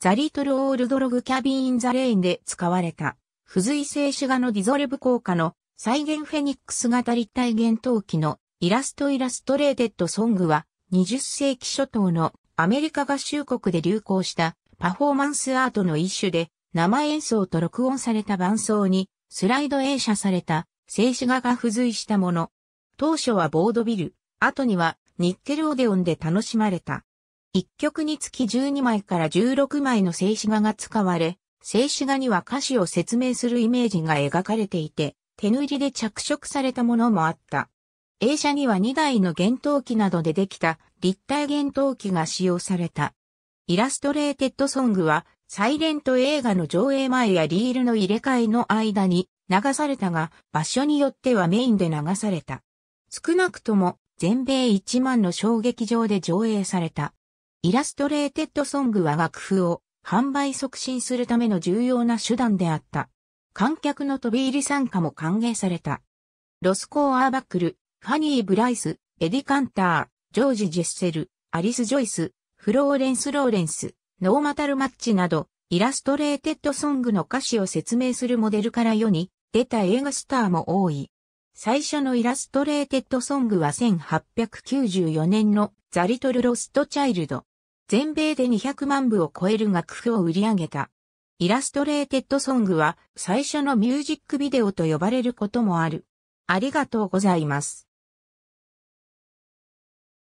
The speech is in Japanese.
ザリトルオールドログキャビーンザレインで使われた、付随静止画のディゾルブ効果の再現フェニックス型立体幻灯機のイラストイラストレーテッドソングは20世紀初頭のアメリカ合衆国で流行したパフォーマンスアートの一種で生演奏と録音された伴奏にスライド映写された静止画が付随したもの。当初はボードビル、後にはニッケルオデオンで楽しまれた。1曲につき12枚から16枚の静止画が使われ、静止画には歌詞を説明するイメージが描かれていて、手塗りで着色されたものもあった。映写には2台の幻灯機などでできた立体幻灯機が使用された。イラストレーテッドソングは、サイレント映画の上映前やリールの入れ替えの間に流されたが、場所によってはメインで流された。少なくとも全米1万の衝撃場で上映された。イラストレーテッドソングは楽譜を販売促進するための重要な手段であった。観客の飛び入り参加も歓迎された。ロスコー・アーバックル、ファニー・ブライス、エディ・カンター、ジョージ・ジェッセル、アリス・ジョイス、フローレンス・ローレンス、ノーマタル・マッチなど、イラストレーテッドソングの歌詞を説明するモデルから世に出た映画スターも多い。最初のイラストレーテッドソングは1894年のザ・リトル・ロスト・チャイルド。全米で200万部を超える楽譜を売り上げた。イラストレーテッドソングは最初のミュージックビデオと呼ばれることもある。ありがとうございます。